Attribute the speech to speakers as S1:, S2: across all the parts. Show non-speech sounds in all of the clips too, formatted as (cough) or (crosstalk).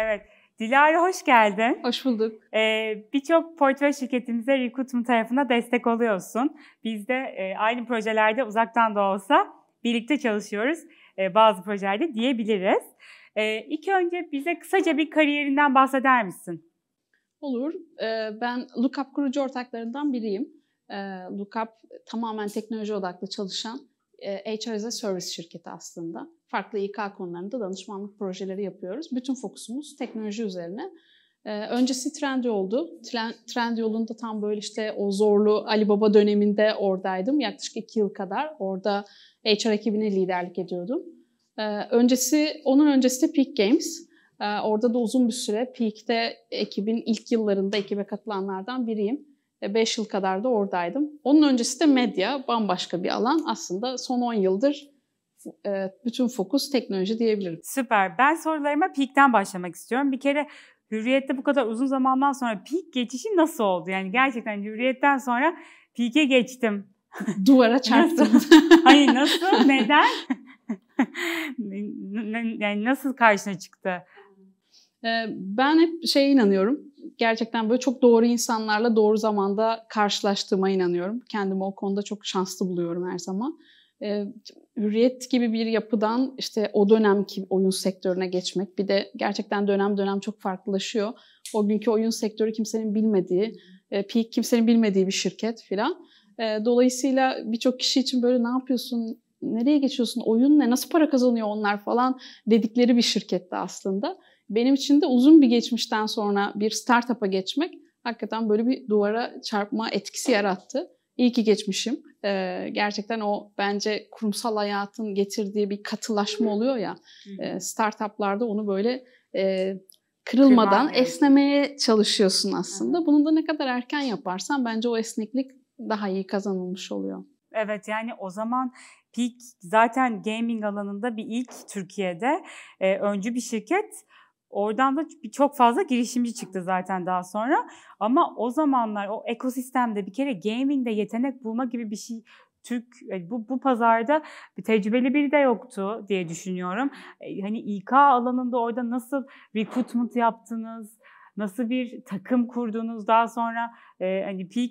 S1: Evet. Dilara hoş geldin. Hoş bulduk. Ee, Birçok portföy şirketimize Recruitment tarafında destek oluyorsun. Biz de e, aynı projelerde uzaktan da olsa birlikte çalışıyoruz e, bazı projelerde diyebiliriz. E, ilk önce bize kısaca bir kariyerinden bahseder misin?
S2: Olur. E, ben Lookup kurucu ortaklarından biriyim. E, ee, Lookup tamamen teknoloji odaklı çalışan e, HRZ Service şirketi aslında. Farklı İK konularında danışmanlık projeleri yapıyoruz. Bütün fokusumuz teknoloji üzerine. E, öncesi Trendyol'du. Trendyol'un da tam böyle işte o zorlu Alibaba döneminde oradaydım. Yaklaşık iki yıl kadar orada HR ekibine liderlik ediyordum. E, öncesi, onun öncesi de Peak Games. Orada da uzun bir süre Peak'te ekibin ilk yıllarında ekibe katılanlardan biriyim. 5 e, yıl kadar da oradaydım. Onun öncesi
S1: de medya bambaşka bir alan. Aslında son 10 yıldır e, bütün fokus teknoloji diyebilirim. Süper. Ben sorularıma Peak'ten başlamak istiyorum. Bir kere Hürriyet'te bu kadar uzun zamandan sonra Peak geçişi nasıl oldu? Yani gerçekten Hürriyet'ten sonra Peak'e geçtim. (laughs) Duvara çarptım. Hayır nasıl? Neden? (laughs) yani nasıl karşına çıktı ee, ben hep şeye inanıyorum.
S2: Gerçekten böyle çok doğru insanlarla doğru zamanda karşılaştığıma inanıyorum. Kendimi o konuda çok şanslı buluyorum her zaman. Ee, hürriyet gibi bir yapıdan işte o dönemki oyun sektörüne geçmek bir de gerçekten dönem dönem çok farklılaşıyor. O günkü oyun sektörü kimsenin bilmediği, e, peak kimsenin bilmediği bir şirket filan. Ee, dolayısıyla birçok kişi için böyle ne yapıyorsun, nereye geçiyorsun, oyun ne, nasıl para kazanıyor onlar falan dedikleri bir şirkette aslında benim için de uzun bir geçmişten sonra bir startup'a geçmek hakikaten böyle bir duvara çarpma etkisi yarattı. İyi ki geçmişim. Ee, gerçekten o bence kurumsal hayatın getirdiği bir katılaşma oluyor ya. E, startuplarda onu böyle e, kırılmadan Kırman, esnemeye çalışıyorsun aslında. Bunu da ne kadar erken yaparsan bence o esneklik daha iyi kazanılmış oluyor.
S1: Evet yani o zaman Peak zaten gaming alanında bir ilk Türkiye'de e, öncü bir şirket Oradan da çok fazla girişimci çıktı zaten daha sonra. Ama o zamanlar o ekosistemde bir kere gaming'de yetenek bulma gibi bir şey Türk e, bu, bu pazarda bir tecrübeli biri de yoktu diye düşünüyorum. E, hani İK alanında orada nasıl recruitment yaptınız? Nasıl bir takım kurdunuz? Daha sonra e, hani peak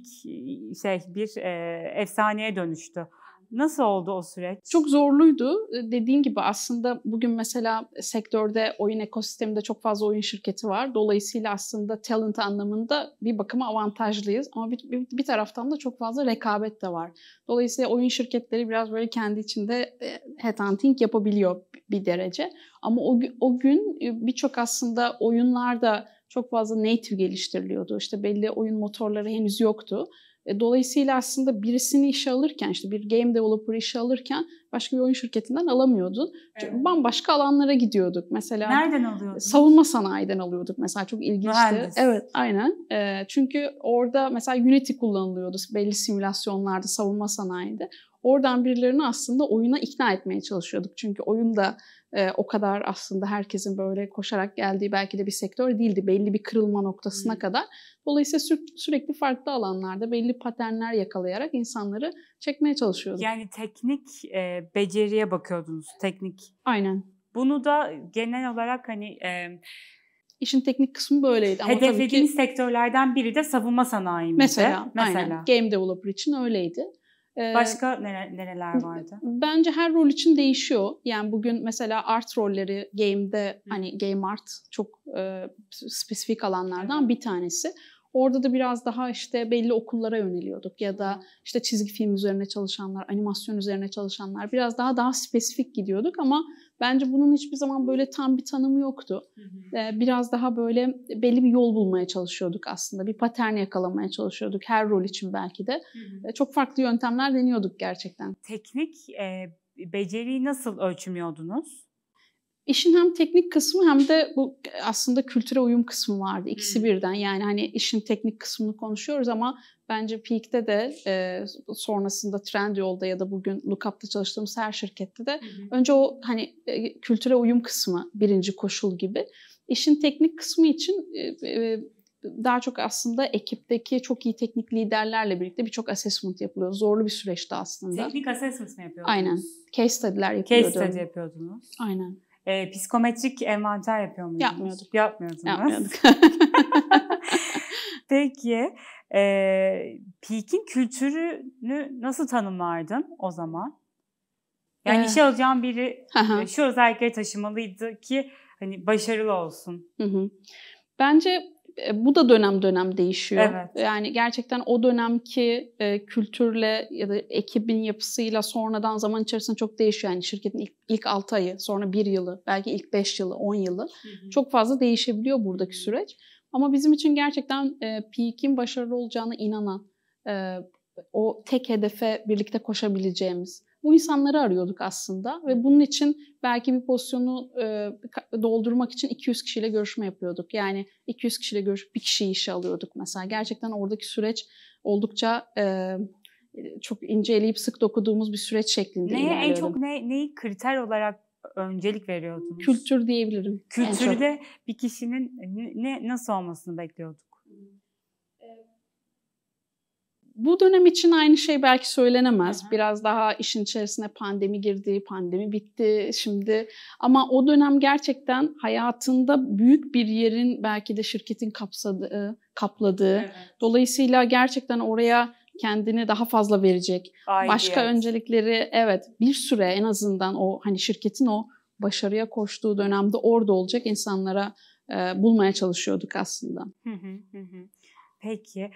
S1: şey bir e, efsaneye dönüştü. Nasıl oldu o süreç? Çok zorluydu. Ee, Dediğim gibi aslında
S2: bugün mesela sektörde oyun ekosisteminde çok fazla oyun şirketi var. Dolayısıyla aslında talent anlamında bir bakıma avantajlıyız. Ama bir, bir, bir taraftan da çok fazla rekabet de var. Dolayısıyla oyun şirketleri biraz böyle kendi içinde e, headhunting yapabiliyor bir derece. Ama o, o gün e, birçok aslında oyunlarda çok fazla native geliştiriliyordu. İşte belli oyun motorları henüz yoktu. E, dolayısıyla aslında birisini işe alırken, işte bir game developer işe alırken başka bir oyun şirketinden alamıyordun. Evet. Bambaşka alanlara gidiyorduk. Mesela Nereden e, alıyordun? Savunma sanayiden alıyorduk mesela çok ilginçti. Mühendis. Evet, aynen. E, çünkü orada mesela Unity kullanılıyordu belli simülasyonlarda savunma sanayide. Oradan birilerini aslında oyuna ikna etmeye çalışıyorduk. Çünkü oyun da e, o kadar aslında herkesin böyle koşarak geldiği belki de bir sektör değildi. Belli bir kırılma noktasına hmm. kadar. Dolayısıyla sü- sürekli farklı alanlarda belli paternler yakalayarak insanları çekmeye
S1: çalışıyorduk. Yani teknik e, beceriye bakıyordunuz, teknik. Aynen. Bunu da genel olarak hani... E, İşin teknik kısmı böyleydi. Ama Hedeflediğiniz ki, sektörlerden biri de savunma sanayimizde. Mesela, mesela. Aynen. Game developer için öyleydi. Başka nere, nereler vardı?
S2: Bence her rol için değişiyor. Yani bugün mesela art rolleri game'de Hı. hani game art çok e, spesifik alanlardan Hı. bir tanesi. Orada da biraz daha işte belli okullara yöneliyorduk ya da işte çizgi film üzerine çalışanlar, animasyon üzerine çalışanlar biraz daha daha spesifik gidiyorduk ama Bence bunun hiçbir zaman böyle tam bir tanımı yoktu. Ee, biraz daha böyle belli bir yol bulmaya çalışıyorduk aslında. Bir patern yakalamaya çalışıyorduk her rol için belki de. Ee, çok farklı yöntemler
S1: deniyorduk gerçekten. Teknik e, beceriyi nasıl ölçmüyordunuz?
S2: İşin hem teknik kısmı hem de bu aslında kültüre uyum kısmı vardı. İkisi birden yani hani işin teknik kısmını konuşuyoruz ama bence Peak'te de e, sonrasında Trendyol'da ya da bugün Lookup'ta çalıştığımız her şirkette de önce o hani e, kültüre uyum kısmı birinci koşul gibi. İşin teknik kısmı için e, e, daha çok aslında ekipteki çok iyi teknik liderlerle birlikte birçok assessment yapılıyor. Zorlu bir süreçti aslında. Teknik
S1: assessment mi yapıyordunuz? Aynen.
S2: Case study'ler yapılıyordum. Case study
S1: yapıyordunuz. Aynen e, psikometrik envanter yapıyor muydunuz? Yapmıyorduk. Yapmıyordunuz. Yapmıyorduk. (laughs) (laughs) Peki. E, Peak'in kültürünü nasıl tanımlardın o zaman? Yani evet. işe alacağım biri Aha. şu özellikleri taşımalıydı ki hani başarılı olsun. Hı hı. Bence e,
S2: bu da dönem dönem değişiyor. Evet. Yani gerçekten o dönemki e, kültürle ya da ekibin yapısıyla sonradan zaman içerisinde çok değişiyor. Yani şirketin ilk, ilk 6 ayı, sonra 1 yılı, belki ilk 5 yılı, 10 yılı Hı-hı. çok fazla değişebiliyor buradaki süreç. Ama bizim için gerçekten e, Peak'in başarılı olacağına inanan, e, o tek hedefe birlikte koşabileceğimiz, bu insanları arıyorduk aslında ve bunun için belki bir pozisyonu e, doldurmak için 200 kişiyle görüşme yapıyorduk. Yani 200 kişiyle görüş bir kişiyi işe alıyorduk mesela. Gerçekten oradaki süreç oldukça e, çok inceleyip sık dokuduğumuz bir süreç şeklinde Neye en çok
S1: ne, neyi kriter olarak öncelik veriyordunuz? Kültür diyebilirim.
S2: Kültürde
S1: bir kişinin ne nasıl olmasını bekliyorduk?
S2: Bu dönem için aynı şey belki söylenemez. Hı Biraz daha işin içerisine pandemi girdi, pandemi bitti şimdi. Ama o dönem gerçekten hayatında büyük bir yerin belki de şirketin kapsadığı, ıı, kapladığı. Evet. Dolayısıyla gerçekten oraya kendini daha fazla verecek. Gayet. Başka öncelikleri evet bir süre en azından o hani şirketin o başarıya koştuğu dönemde orada olacak insanlara e, bulmaya çalışıyorduk aslında. Hı
S1: Peki.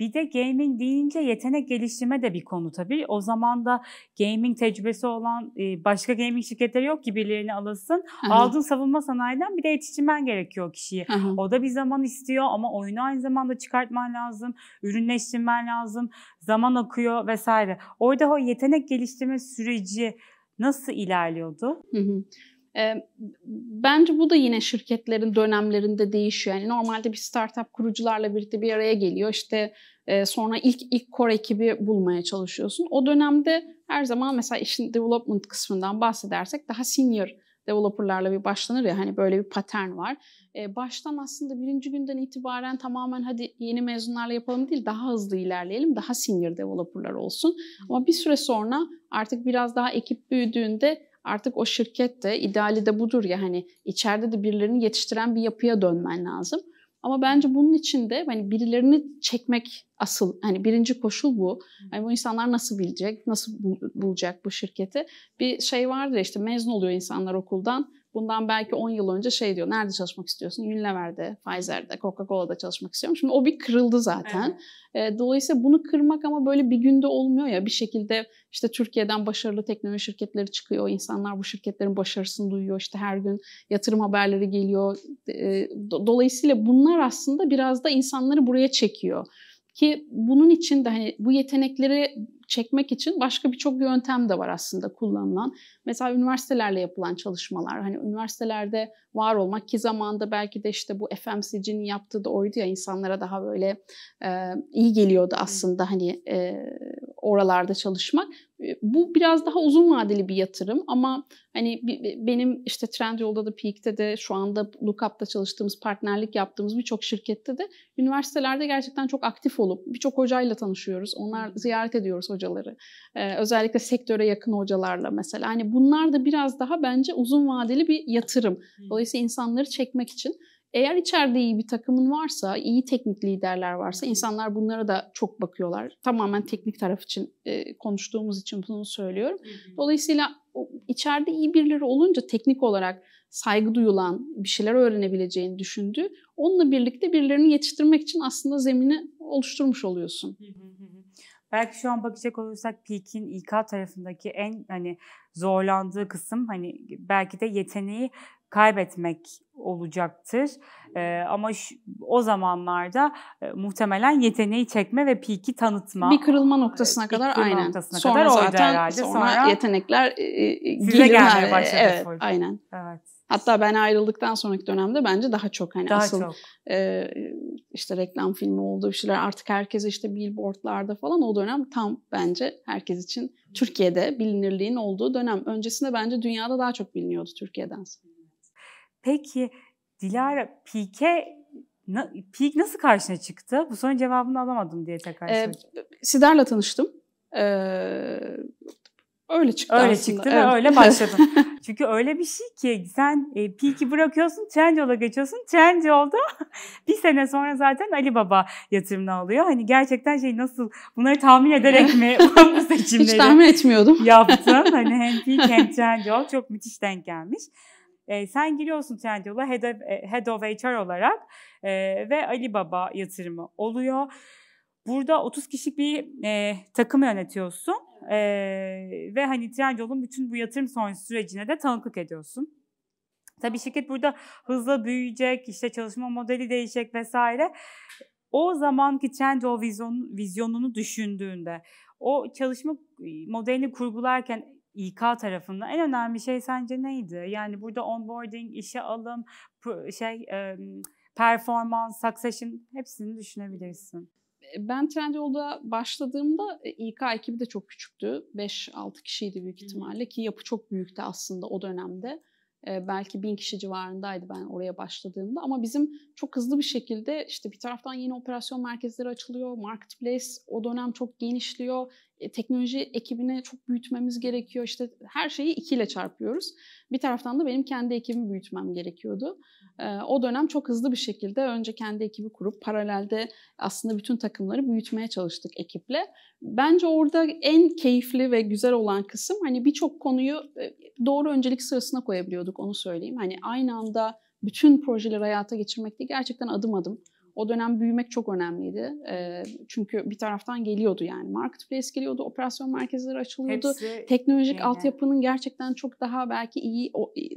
S1: Bir de gaming deyince yetenek geliştirme de bir konu tabii. O zaman da gaming tecrübesi olan e, başka gaming şirketleri yok ki birilerini alasın. Aha. Aldığın savunma sanayiden bir de yetiştirmen gerekiyor kişiyi. Aha. O da bir zaman istiyor ama oyunu aynı zamanda çıkartman lazım, ürünleştirmen lazım, zaman akıyor vesaire. Orada o yetenek geliştirme süreci nasıl ilerliyordu? Hı hı. E, bence bu da yine şirketlerin dönemlerinde değişiyor. Yani normalde bir startup
S2: kurucularla birlikte bir araya geliyor. İşte e, sonra ilk ilk core ekibi bulmaya çalışıyorsun. O dönemde her zaman mesela işin development kısmından bahsedersek daha senior developerlarla bir başlanır ya hani böyle bir pattern var. E, baştan aslında birinci günden itibaren tamamen hadi yeni mezunlarla yapalım değil daha hızlı ilerleyelim daha senior developerlar olsun. Ama bir süre sonra artık biraz daha ekip büyüdüğünde artık o şirket de ideali de budur ya hani içeride de birilerini yetiştiren bir yapıya dönmen lazım. Ama bence bunun için de hani birilerini çekmek asıl hani birinci koşul bu. Hani bu insanlar nasıl bilecek, nasıl bulacak bu şirketi? Bir şey vardır işte mezun oluyor insanlar okuldan Bundan belki 10 yıl önce şey diyor, nerede çalışmak istiyorsun? Unilever'de, Pfizer'de, Coca-Cola'da çalışmak istiyorum. Şimdi o bir kırıldı zaten. Evet. Dolayısıyla bunu kırmak ama böyle bir günde olmuyor ya. Bir şekilde işte Türkiye'den başarılı teknoloji şirketleri çıkıyor. İnsanlar bu şirketlerin başarısını duyuyor. İşte her gün yatırım haberleri geliyor. Dolayısıyla bunlar aslında biraz da insanları buraya çekiyor. Ki bunun için de hani bu yetenekleri çekmek için başka birçok yöntem de var aslında kullanılan. Mesela üniversitelerle yapılan çalışmalar hani üniversitelerde var olmak ki zamanda belki de işte bu FMCG'nin yaptığı da oydu ya insanlara daha böyle e, iyi geliyordu aslında hani e, oralarda çalışmak. Bu biraz daha uzun vadeli bir yatırım ama hani benim işte Trendyol'da da Peak'te de şu anda Lookup'ta çalıştığımız, partnerlik yaptığımız birçok şirkette de üniversitelerde gerçekten çok aktif olup birçok hocayla tanışıyoruz. Onlar ziyaret ediyoruz hocaları. Ee, özellikle sektöre yakın hocalarla mesela. Hani bunlar da biraz daha bence uzun vadeli bir yatırım. Dolayısıyla insanları çekmek için eğer içeride iyi bir takımın varsa, iyi teknik liderler varsa insanlar bunlara da çok bakıyorlar. Tamamen teknik taraf için e, konuştuğumuz için bunu söylüyorum. Dolayısıyla içeride iyi birileri olunca teknik olarak saygı duyulan, bir şeyler öğrenebileceğini düşündüğü, onunla birlikte birilerini yetiştirmek için aslında zemini oluşturmuş oluyorsun.
S1: Belki şu an bakacak olursak Peak'in İK tarafındaki en hani zorlandığı kısım hani belki de yeteneği kaybetmek olacaktır. E, ama şu, o zamanlarda e, muhtemelen yeteneği çekme ve piki tanıtma. Bir
S2: kırılma noktasına e, kadar kırılma aynen. Noktasına sonra kadar zaten herhalde. Sonra, sonra yetenekler e,
S1: size gelmeye başladı. Evet, Freud. aynen.
S2: Evet. Hatta ben ayrıldıktan sonraki dönemde bence daha çok hani daha asıl çok. E, işte reklam filmi olduğu şeyler artık herkes işte billboardlarda falan o dönem tam bence herkes için Türkiye'de bilinirliğin olduğu dönem. Öncesinde bence dünyada daha çok biliniyordu Türkiye'den.
S1: Peki Dilara Pike na, nasıl karşına çıktı? Bu sorunun cevabını alamadım diye tekrar ee,
S2: Sider'le tanıştım.
S1: Ee, Öyle çıktı Öyle aslında. çıktı evet. ve öyle başladım. (laughs) Çünkü öyle bir şey ki sen e, Peak'i bırakıyorsun, Trendyol'a geçiyorsun. Trendyol'da (laughs) bir sene sonra zaten Ali Baba yatırımını alıyor. Hani gerçekten şey nasıl bunları tahmin ederek mi (laughs) bu seçimleri Hiç tahmin etmiyordum. yaptın. Hani hem Peak hem Trendyol çok müthiş denk gelmiş. E, sen giriyorsun Trendyol'a head of, e, head of HR olarak e, ve Alibaba yatırımı oluyor. Burada 30 kişilik bir e, takım yönetiyorsun e, ve hani Trendyol'un bütün bu yatırım sonrası sürecine de tanıklık ediyorsun. Tabii şirket burada hızla büyüyecek, işte çalışma modeli değişecek vesaire. O zamanki Trendyol vizyon, vizyonunu düşündüğünde, o çalışma e, modelini kurgularken İK tarafında en önemli şey sence neydi? Yani burada onboarding, işe alım, şey performans, succession hepsini düşünebilirsin. E, ben Trendyol'da başladığımda e, İK ekibi de çok
S2: küçüktü. 5-6 kişiydi büyük ihtimalle ki yapı çok büyüktü aslında o dönemde. E, belki bin kişi civarındaydı ben oraya başladığımda ama bizim çok hızlı bir şekilde işte bir taraftan yeni operasyon merkezleri açılıyor, marketplace o dönem çok genişliyor, e, teknoloji ekibini çok büyütmemiz gerekiyor. İşte her şeyi ikiyle çarpıyoruz. Bir taraftan da benim kendi ekibimi büyütmem gerekiyordu. E, o dönem çok hızlı bir şekilde önce kendi ekibi kurup paralelde aslında bütün takımları büyütmeye çalıştık ekiple. Bence orada en keyifli ve güzel olan kısım hani birçok konuyu e, doğru öncelik sırasına koyabiliyorduk onu söyleyeyim. Hani aynı anda bütün projeleri hayata geçirmekte gerçekten adım adım o dönem büyümek çok önemliydi. E, çünkü bir taraftan geliyordu yani. Marketplace geliyordu, operasyon merkezleri açılıyordu. Hepsi Teknolojik şeyle. altyapının gerçekten çok daha belki iyi,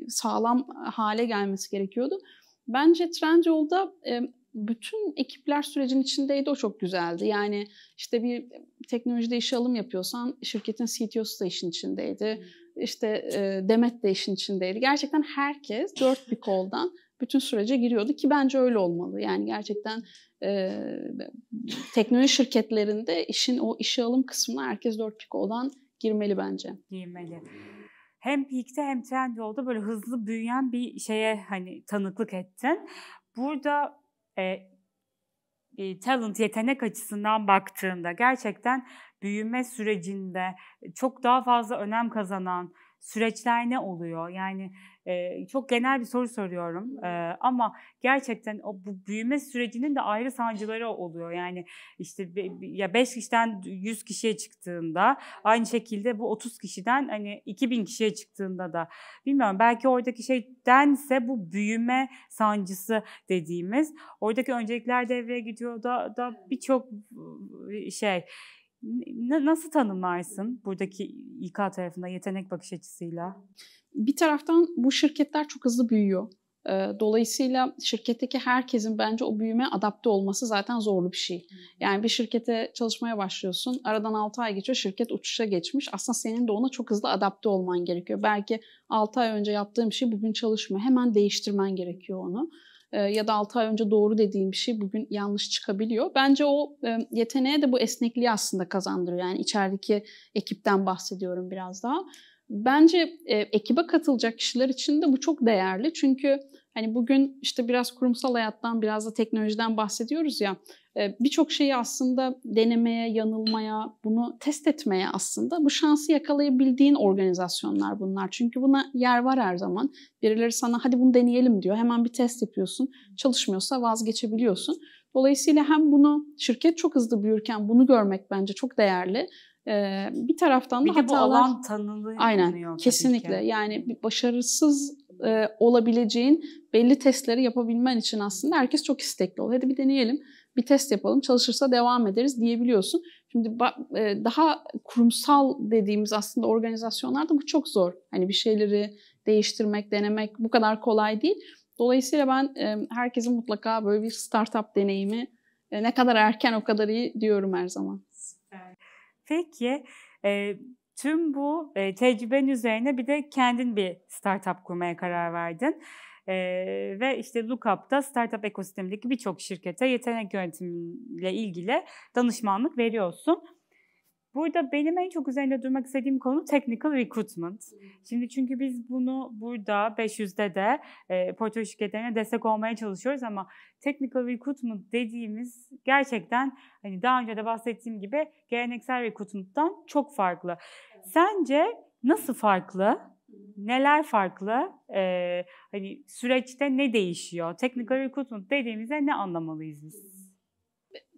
S2: sağlam hale gelmesi gerekiyordu. Bence Trendyol'da e, bütün ekipler sürecin içindeydi. O çok güzeldi. Yani işte bir teknolojide işe alım yapıyorsan şirketin CTO'su da işin içindeydi. Hmm. İşte e, Demet de işin içindeydi. Gerçekten herkes dört bir koldan bütün sürece giriyordu ki bence öyle olmalı. Yani gerçekten e, teknoloji şirketlerinde işin o işe alım kısmına herkes dört pik
S1: olan girmeli bence. Girmeli hem Peak'te hem Trendyol'da böyle hızlı büyüyen bir şeye hani tanıklık ettin. Burada e, e, talent yetenek açısından baktığında gerçekten büyüme sürecinde çok daha fazla önem kazanan süreçler ne oluyor? Yani e, çok genel bir soru soruyorum e, ama gerçekten o bu büyüme sürecinin de ayrı sancıları oluyor. Yani işte be, ya 5 kişiden 100 kişiye çıktığında aynı şekilde bu 30 kişiden hani 2000 kişiye çıktığında da bilmiyorum belki oradaki şeydense bu büyüme sancısı dediğimiz oradaki öncelikler devreye gidiyor da da birçok şey Nasıl tanımlarsın buradaki İK tarafında yetenek bakış açısıyla? Bir taraftan bu şirketler
S2: çok hızlı büyüyor. Dolayısıyla şirketteki herkesin bence o büyüme adapte olması zaten zorlu bir şey. Yani bir şirkete çalışmaya başlıyorsun, aradan 6 ay geçiyor, şirket uçuşa geçmiş. Aslında senin de ona çok hızlı adapte olman gerekiyor. Belki 6 ay önce yaptığım şey bugün çalışmıyor, hemen değiştirmen gerekiyor onu. E, ya da 6 ay önce doğru dediğim bir şey bugün yanlış çıkabiliyor. Bence o e, yeteneğe de bu esnekliği aslında kazandırıyor. Yani içerideki ekipten bahsediyorum biraz daha. Bence e, ekibe katılacak kişiler için de bu çok değerli. Çünkü hani bugün işte biraz kurumsal hayattan biraz da teknolojiden bahsediyoruz ya birçok şeyi aslında denemeye, yanılmaya, bunu test etmeye aslında bu şansı yakalayabildiğin organizasyonlar bunlar. Çünkü buna yer var her zaman. Birileri sana hadi bunu deneyelim diyor. Hemen bir test yapıyorsun. Çalışmıyorsa vazgeçebiliyorsun. Dolayısıyla hem bunu şirket çok hızlı büyürken bunu görmek bence çok değerli. bir taraftan da bir de hatalar... bu alan
S1: tanınıyor. Aynen
S2: kesinlikle ki. yani başarısız olabileceğin belli testleri yapabilmen için aslında herkes çok istekli oluyor. Hadi bir deneyelim bir test yapalım çalışırsa devam ederiz diyebiliyorsun. Şimdi e, daha kurumsal dediğimiz aslında organizasyonlarda bu çok zor. Hani bir şeyleri değiştirmek, denemek bu kadar kolay değil. Dolayısıyla ben e, herkesin mutlaka böyle bir startup deneyimi e, ne kadar erken o kadar iyi diyorum her zaman. Süper.
S1: Peki tüm bu tecrüben üzerine bir de kendin bir startup kurmaya karar verdin. E, ve işte Lookup'ta startup ekosistemindeki birçok şirkete yetenek yönetimiyle ilgili danışmanlık veriyorsun. Burada benim en çok üzerinde durmak istediğim konu technical recruitment. Şimdi çünkü biz bunu burada 500'de de e, portföy şirketlerine destek olmaya çalışıyoruz ama technical recruitment dediğimiz gerçekten hani daha önce de bahsettiğim gibi geleneksel recruitment'tan çok farklı. Sence nasıl farklı? neler farklı? Ee, hani süreçte ne değişiyor? Technical recruitment dediğimizde ne anlamalıyız biz?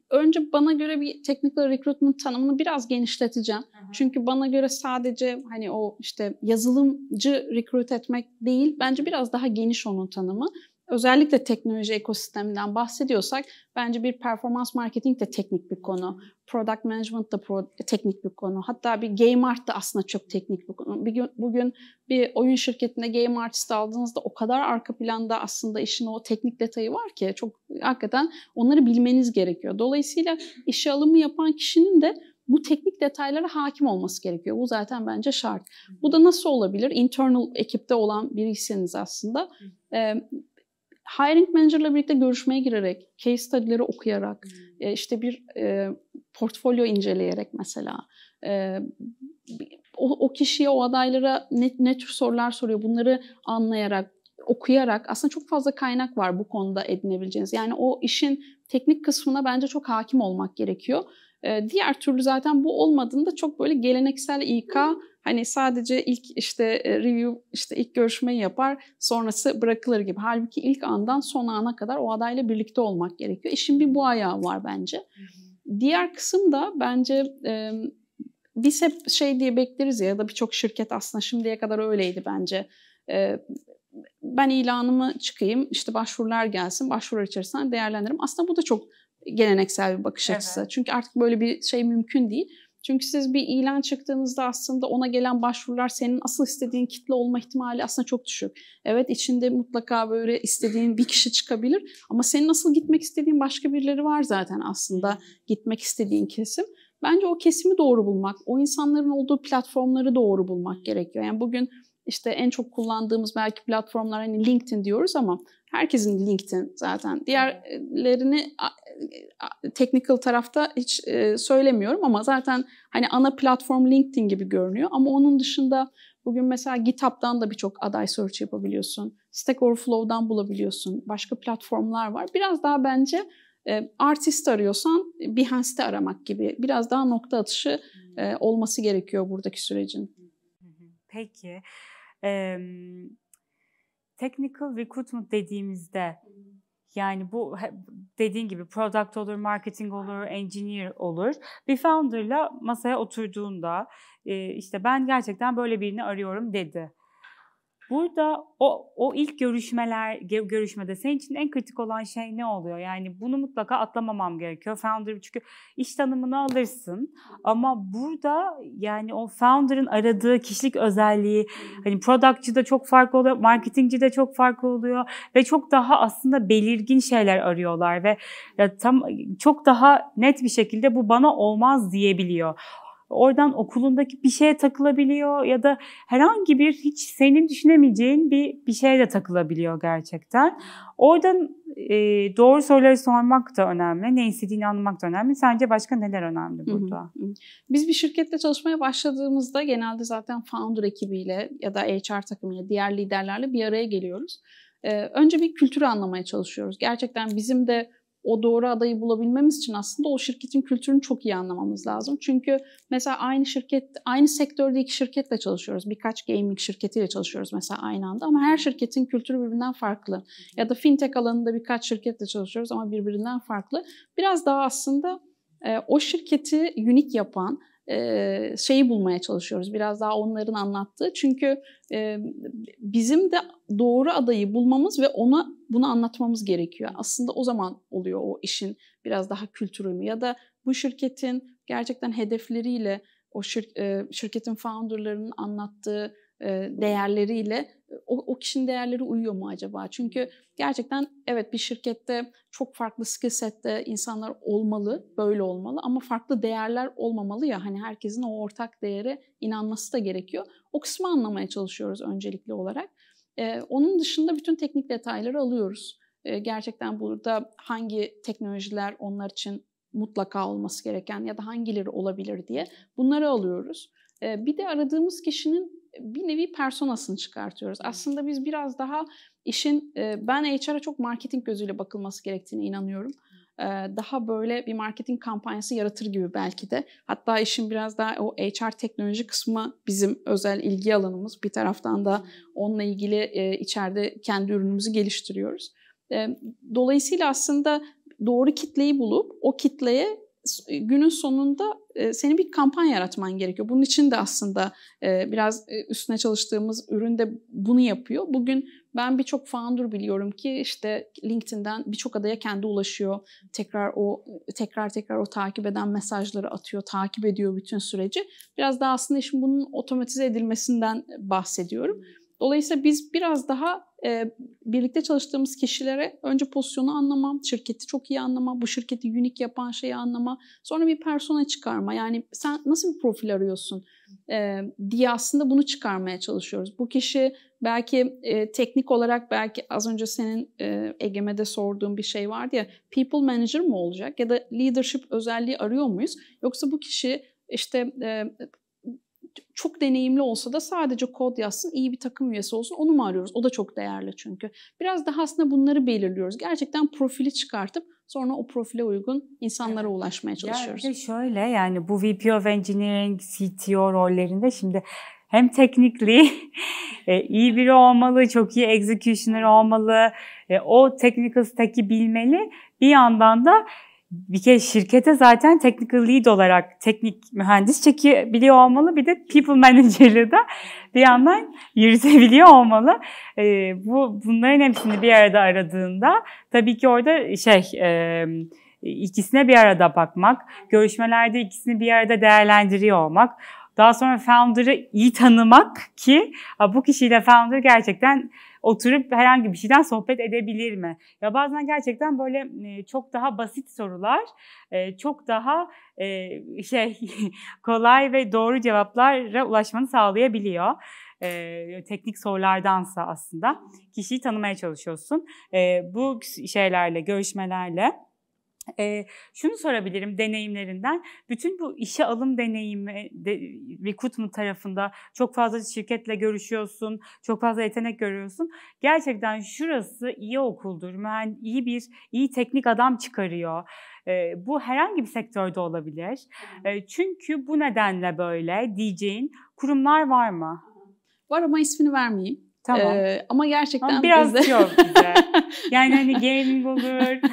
S2: Önce bana göre bir technical recruitment tanımını biraz genişleteceğim. Hı Çünkü bana göre sadece hani o işte yazılımcı recruit etmek değil, bence biraz daha geniş onun tanımı özellikle teknoloji ekosisteminden bahsediyorsak bence bir performans marketing de teknik bir konu product management da pro, teknik bir konu. Hatta bir game art da aslında çok teknik bir konu. Bir gün, bugün bir oyun şirketine game artist aldığınızda o kadar arka planda aslında işin o teknik detayı var ki çok hakikaten onları bilmeniz gerekiyor. Dolayısıyla işe alımı yapan kişinin de bu teknik detaylara hakim olması gerekiyor. Bu zaten bence şart. Bu da nasıl olabilir? Internal ekipte olan biriyseniz aslında e, hiring manager'la birlikte görüşmeye girerek, case study'leri okuyarak, hmm. E, işte bir e, portfolyo inceleyerek mesela e, o, o kişiye, o adaylara ne, ne tür sorular soruyor bunları anlayarak, okuyarak aslında çok fazla kaynak var bu konuda edinebileceğiniz. Yani o işin teknik kısmına bence çok hakim olmak gerekiyor. Ee, diğer türlü zaten bu olmadığında çok böyle geleneksel İK hani sadece ilk işte e, review işte ilk görüşmeyi yapar sonrası bırakılır gibi. Halbuki ilk andan son ana kadar o adayla birlikte olmak gerekiyor. İşin bir bu ayağı var bence. Diğer kısım da bence e, biz hep şey diye bekleriz ya, ya da birçok şirket aslında şimdiye kadar öyleydi bence. E, ben ilanımı çıkayım, işte başvurular gelsin, başvurular içerisinden değerlendiririm. Aslında bu da çok geleneksel bir bakış evet. açısı. Çünkü artık böyle bir şey mümkün değil. Çünkü siz bir ilan çıktığınızda aslında ona gelen başvurular senin asıl istediğin kitle olma ihtimali aslında çok düşük. Evet içinde mutlaka böyle istediğin bir kişi çıkabilir ama senin asıl gitmek istediğin başka birileri var zaten aslında gitmek istediğin kesim. Bence o kesimi doğru bulmak, o insanların olduğu platformları doğru bulmak gerekiyor. Yani bugün işte en çok kullandığımız belki platformlar hani LinkedIn diyoruz ama Herkesin LinkedIn zaten. Diğerlerini technical tarafta hiç e, söylemiyorum ama zaten hani ana platform LinkedIn gibi görünüyor. Ama onun dışında bugün mesela GitHub'dan da birçok aday search yapabiliyorsun. Stack Overflow'dan bulabiliyorsun. Başka platformlar var. Biraz daha bence e, artist arıyorsan Behance'de aramak gibi biraz daha nokta atışı e, olması gerekiyor buradaki sürecin.
S1: Peki. Ee, Technical recruitment dediğimizde yani bu dediğin gibi product olur, marketing olur, engineer olur. Bir founder'la masaya oturduğunda işte ben gerçekten böyle birini arıyorum dedi Burada o, o ilk görüşmeler görüşmede senin için en kritik olan şey ne oluyor? Yani bunu mutlaka atlamamam gerekiyor. Founder çünkü iş tanımını alırsın ama burada yani o founder'ın aradığı kişilik özelliği hani productçı da çok farklı oluyor, marketingci de çok farklı oluyor ve çok daha aslında belirgin şeyler arıyorlar ve ya tam çok daha net bir şekilde bu bana olmaz diyebiliyor. Oradan okulundaki bir şeye takılabiliyor ya da herhangi bir hiç senin düşünemeyeceğin bir bir şeye de takılabiliyor gerçekten. Oradan e, doğru soruları sormak da önemli. Ne istediğini anlamak da önemli. Sence başka neler önemli burada? Hı hı. Biz bir şirkette çalışmaya
S2: başladığımızda genelde zaten founder ekibiyle ya da HR takımıyla, diğer liderlerle bir araya geliyoruz. Ee, önce bir kültürü anlamaya çalışıyoruz. Gerçekten bizim de o doğru adayı bulabilmemiz için aslında o şirketin kültürünü çok iyi anlamamız lazım. Çünkü mesela aynı şirket, aynı sektörde iki şirketle çalışıyoruz. Birkaç gaming şirketiyle çalışıyoruz mesela aynı anda ama her şirketin kültürü birbirinden farklı. Ya da fintech alanında birkaç şirketle çalışıyoruz ama birbirinden farklı. Biraz daha aslında e, o şirketi unik yapan şeyi bulmaya çalışıyoruz. Biraz daha onların anlattığı. Çünkü bizim de doğru adayı bulmamız ve ona bunu anlatmamız gerekiyor. Aslında o zaman oluyor o işin biraz daha kültürü mü ya da bu şirketin gerçekten hedefleriyle o şir, şirketin founderlarının anlattığı değerleriyle o, o kişinin değerleri uyuyor mu acaba? Çünkü gerçekten evet bir şirkette çok farklı skill sette insanlar olmalı, böyle olmalı ama farklı değerler olmamalı ya hani herkesin o ortak değere inanması da gerekiyor. O kısmı anlamaya çalışıyoruz öncelikli olarak. Ee, onun dışında bütün teknik detayları alıyoruz. Ee, gerçekten burada hangi teknolojiler onlar için mutlaka olması gereken ya da hangileri olabilir diye bunları alıyoruz. Bir de aradığımız kişinin bir nevi personasını çıkartıyoruz. Aslında biz biraz daha işin e, ben HR'a çok marketing gözüyle bakılması gerektiğine inanıyorum. E, daha böyle bir marketing kampanyası yaratır gibi belki de. Hatta işin biraz daha o HR teknoloji kısmı bizim özel ilgi alanımız. Bir taraftan da onunla ilgili e, içeride kendi ürünümüzü geliştiriyoruz. Dolayısıyla aslında doğru kitleyi bulup o kitleye e, günün sonunda e, senin bir kampanya yaratman gerekiyor. Bunun için de aslında e, biraz e, üstüne çalıştığımız ürün de bunu yapıyor. Bugün ben birçok founder biliyorum ki işte LinkedIn'den birçok adaya kendi ulaşıyor. Tekrar o tekrar tekrar o takip eden mesajları atıyor, takip ediyor bütün süreci. Biraz daha aslında işin bunun otomatize edilmesinden bahsediyorum. Dolayısıyla biz biraz daha e, birlikte çalıştığımız kişilere önce pozisyonu anlamam, şirketi çok iyi anlama, bu şirketi unik yapan şeyi anlama, sonra bir persona çıkarma. Yani sen nasıl bir profil arıyorsun e, diye aslında bunu çıkarmaya çalışıyoruz. Bu kişi belki e, teknik olarak belki az önce senin e, Egeme'de sorduğun bir şey vardı ya people manager mı olacak ya da leadership özelliği arıyor muyuz? Yoksa bu kişi işte e, çok deneyimli olsa da sadece kod yazsın, iyi bir takım üyesi olsun onu mu arıyoruz? O da çok değerli çünkü. Biraz daha aslında bunları belirliyoruz. Gerçekten profili çıkartıp sonra o profile uygun
S1: insanlara ulaşmaya çalışıyoruz. Yani şöyle yani bu VP of Engineering, CTO rollerinde şimdi hem teknikli, (laughs) e, iyi biri olmalı, çok iyi executioner olmalı, e, o technical stack'i bilmeli. Bir yandan da bir kez şirkete zaten technical lead olarak teknik mühendis çekebiliyor olmalı. Bir de people manager'ı da bir yandan yürütebiliyor olmalı. E, bu Bunların hepsini bir arada aradığında tabii ki orada şey... E, ikisine bir arada bakmak, görüşmelerde ikisini bir arada değerlendiriyor olmak, daha sonra founder'ı iyi tanımak ki bu kişiyle founder gerçekten oturup herhangi bir şeyden sohbet edebilir mi? Ya bazen gerçekten böyle e, çok daha basit sorular, e, çok daha e, şey (laughs) kolay ve doğru cevaplara ulaşmanı sağlayabiliyor e, teknik sorulardansa aslında kişiyi tanımaya çalışıyorsun. E, bu şeylerle, görüşmelerle e, şunu sorabilirim deneyimlerinden. Bütün bu işe alım deneyimi de, recruitment tarafında çok fazla şirketle görüşüyorsun, çok fazla yetenek görüyorsun. Gerçekten şurası iyi okuldur. Mühen iyi bir iyi teknik adam çıkarıyor. E, bu herhangi bir sektörde olabilir. E, çünkü bu nedenle böyle diyeceğin kurumlar var mı? Var ama ismini vermeyeyim. Tamam. Ee, ama gerçekten ama biraz bizde... yok bize. (laughs) Yani hani gaming olur, (laughs)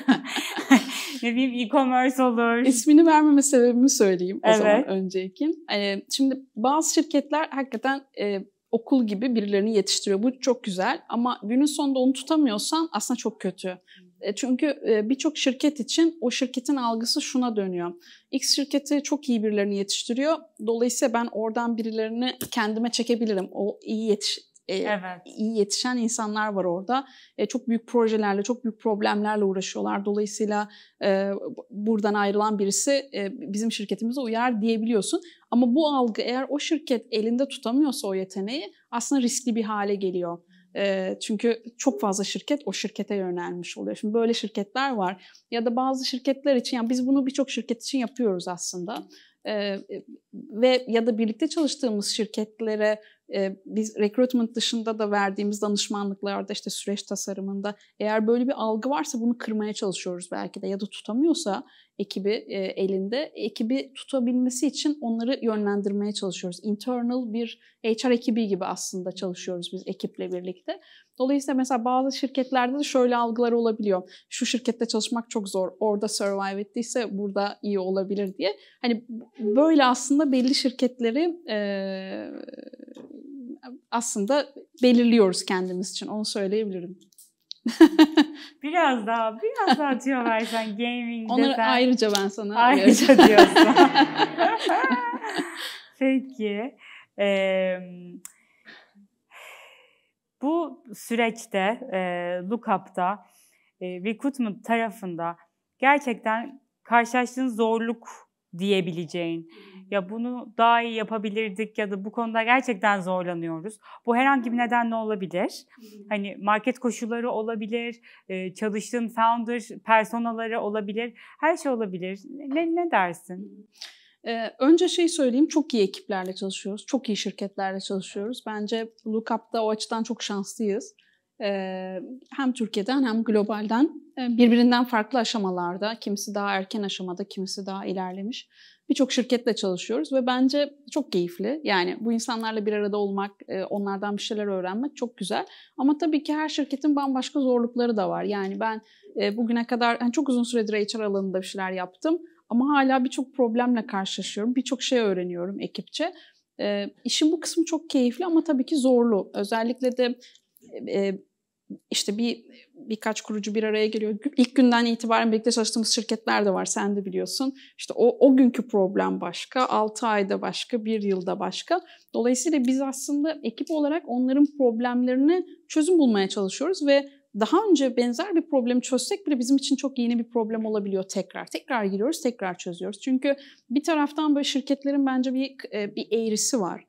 S1: ne bileyim
S2: e-commerce olur. İsmini vermeme sebebimi söyleyeyim o evet. zaman önceki. Hani ilkin. Ee, şimdi bazı şirketler hakikaten e, okul gibi birilerini yetiştiriyor. Bu çok güzel ama günün sonunda onu tutamıyorsan aslında çok kötü. E, çünkü e, birçok şirket için o şirketin algısı şuna dönüyor. X şirketi çok iyi birilerini yetiştiriyor. Dolayısıyla ben oradan birilerini kendime çekebilirim. O iyi yetiş e, evet. iyi yetişen insanlar var orada. E, çok büyük projelerle, çok büyük problemlerle uğraşıyorlar. Dolayısıyla e, buradan ayrılan birisi e, bizim şirketimize uyar diyebiliyorsun. Ama bu algı eğer o şirket elinde tutamıyorsa o yeteneği aslında riskli bir hale geliyor. E, çünkü çok fazla şirket o şirkete yönelmiş oluyor. Şimdi böyle şirketler var ya da bazı şirketler için yani biz bunu birçok şirket için yapıyoruz aslında. E, e ve ya da birlikte çalıştığımız şirketlere ee, biz recruitment dışında da verdiğimiz danışmanlıklarda işte süreç tasarımında eğer böyle bir algı varsa bunu kırmaya çalışıyoruz belki de ya da tutamıyorsa ekibi e, elinde ekibi tutabilmesi için onları yönlendirmeye çalışıyoruz. Internal bir HR ekibi gibi aslında çalışıyoruz biz ekiple birlikte. Dolayısıyla mesela bazı şirketlerde de şöyle algılar olabiliyor. Şu şirkette çalışmak çok zor. Orada survive ettiyse burada iyi olabilir diye. Hani böyle aslında belli şirketleri e, aslında belirliyoruz kendimiz için onu söyleyebilirim.
S1: (laughs) biraz daha, biraz daha tüyo versen gaming Onu desen. ayrıca ben sana Ayrıca diyorsun. (laughs) Peki. Ee, bu süreçte, e, Lookup'ta, e, Recruitment tarafında gerçekten karşılaştığın zorluk diyebileceğin, ya bunu daha iyi yapabilirdik ya da bu konuda gerçekten zorlanıyoruz. Bu herhangi bir nedenle olabilir. Hani market koşulları olabilir, e, çalıştığın founder personaları olabilir, her şey olabilir. Ne, ne dersin?
S2: Ee, önce şey söyleyeyim, çok iyi ekiplerle çalışıyoruz, çok iyi şirketlerle çalışıyoruz. Bence Lookup'ta o açıdan çok şanslıyız. Ee, hem Türkiye'den hem globalden e, birbirinden farklı aşamalarda, kimisi daha erken aşamada, kimisi daha ilerlemiş birçok şirketle çalışıyoruz ve bence çok keyifli. Yani bu insanlarla bir arada olmak, e, onlardan bir şeyler öğrenmek çok güzel. Ama tabii ki her şirketin bambaşka zorlukları da var. Yani ben e, bugüne kadar yani çok uzun süredir HR alanında bir şeyler yaptım. Ama hala birçok problemle karşılaşıyorum. Birçok şey öğreniyorum ekipçe. E, işin bu kısmı çok keyifli ama tabii ki zorlu. Özellikle de işte bir birkaç kurucu bir araya geliyor. İlk günden itibaren birlikte çalıştığımız şirketler de var sen de biliyorsun. İşte o, o günkü problem başka, 6 ayda başka, 1 yılda başka. Dolayısıyla biz aslında ekip olarak onların problemlerini çözüm bulmaya çalışıyoruz ve daha önce benzer bir problemi çözsek bile bizim için çok yeni bir problem olabiliyor tekrar. Tekrar giriyoruz, tekrar çözüyoruz. Çünkü bir taraftan böyle şirketlerin bence bir e, bir eğrisi var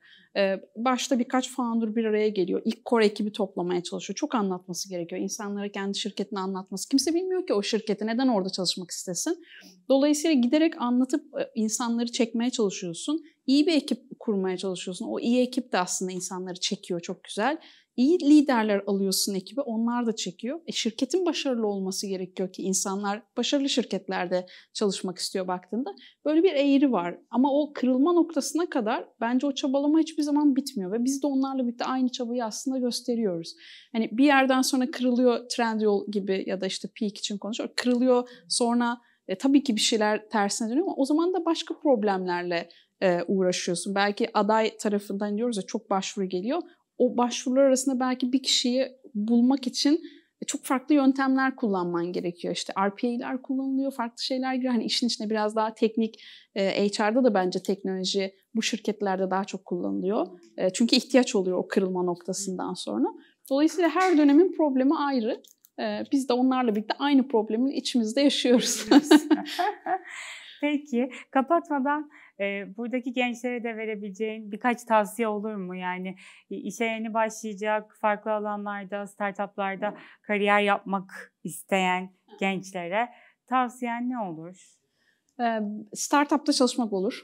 S2: başta birkaç founder bir araya geliyor. İlk core ekibi toplamaya çalışıyor. Çok anlatması gerekiyor. İnsanlara kendi şirketini anlatması. Kimse bilmiyor ki o şirketi neden orada çalışmak istesin. Dolayısıyla giderek anlatıp e, insanları çekmeye çalışıyorsun. İyi bir ekip kurmaya çalışıyorsun. O iyi ekip de aslında insanları çekiyor çok güzel. İyi liderler alıyorsun ekibe, onlar da çekiyor. E, şirketin başarılı olması gerekiyor ki insanlar başarılı şirketlerde çalışmak istiyor baktığında. Böyle bir eğri var ama o kırılma noktasına kadar bence o çabalama hiçbir zaman bitmiyor ve biz de onlarla birlikte aynı çabayı aslında gösteriyoruz. Hani bir yerden sonra kırılıyor Trendyol gibi ya da işte Peak için konuşuyor. Kırılıyor sonra e, tabii ki bir şeyler tersine dönüyor ama o zaman da başka problemlerle e, uğraşıyorsun. Belki aday tarafından diyoruz ya çok başvuru geliyor o başvurular arasında belki bir kişiyi bulmak için e, çok farklı yöntemler kullanman gerekiyor. İşte RPA'ler kullanılıyor, farklı şeyler giriyor. Hani işin içine biraz daha teknik, e, HR'da da bence teknoloji bu şirketlerde daha çok kullanılıyor. E, çünkü ihtiyaç oluyor o kırılma noktasından sonra. Dolayısıyla her dönemin problemi
S1: ayrı. Biz de onlarla birlikte aynı problemin içimizde yaşıyoruz. (laughs) Peki, kapatmadan e, buradaki gençlere de verebileceğin birkaç tavsiye olur mu? Yani işe yeni başlayacak, farklı alanlarda, startuplarda kariyer yapmak isteyen gençlere tavsiyen ne olur? Startup'ta çalışmak olur.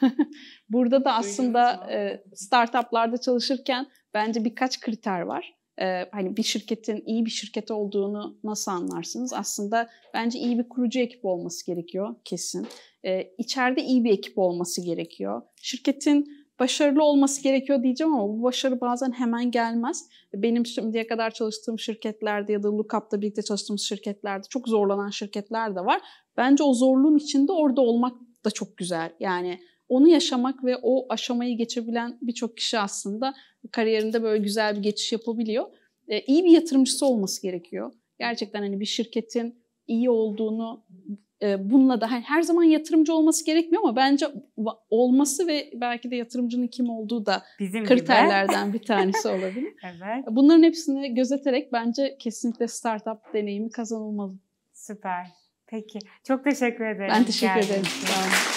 S1: (laughs) Burada da aslında
S2: startuplarda çalışırken bence birkaç kriter var e, hani bir şirketin iyi bir şirket olduğunu nasıl anlarsınız? Aslında bence iyi bir kurucu ekip olması gerekiyor kesin. E, içeride iyi bir ekip olması gerekiyor. Şirketin başarılı olması gerekiyor diyeceğim ama bu başarı bazen hemen gelmez. Benim şimdiye kadar çalıştığım şirketlerde ya da Lookup'ta birlikte çalıştığımız şirketlerde çok zorlanan şirketler de var. Bence o zorluğun içinde orada olmak da çok güzel. Yani onu yaşamak ve o aşamayı geçebilen birçok kişi aslında kariyerinde böyle güzel bir geçiş yapabiliyor. E, iyi bir yatırımcısı olması gerekiyor. Gerçekten hani bir şirketin iyi olduğunu e, bununla da her zaman yatırımcı olması gerekmiyor ama bence olması ve belki de yatırımcının kim olduğu da Bizim kriterlerden gibi. bir (laughs) tanesi olabilir. evet. Bunların hepsini gözeterek bence kesinlikle startup deneyimi kazanılmalı. Süper. Peki.
S1: Çok teşekkür ederim. Ben teşekkür ederim.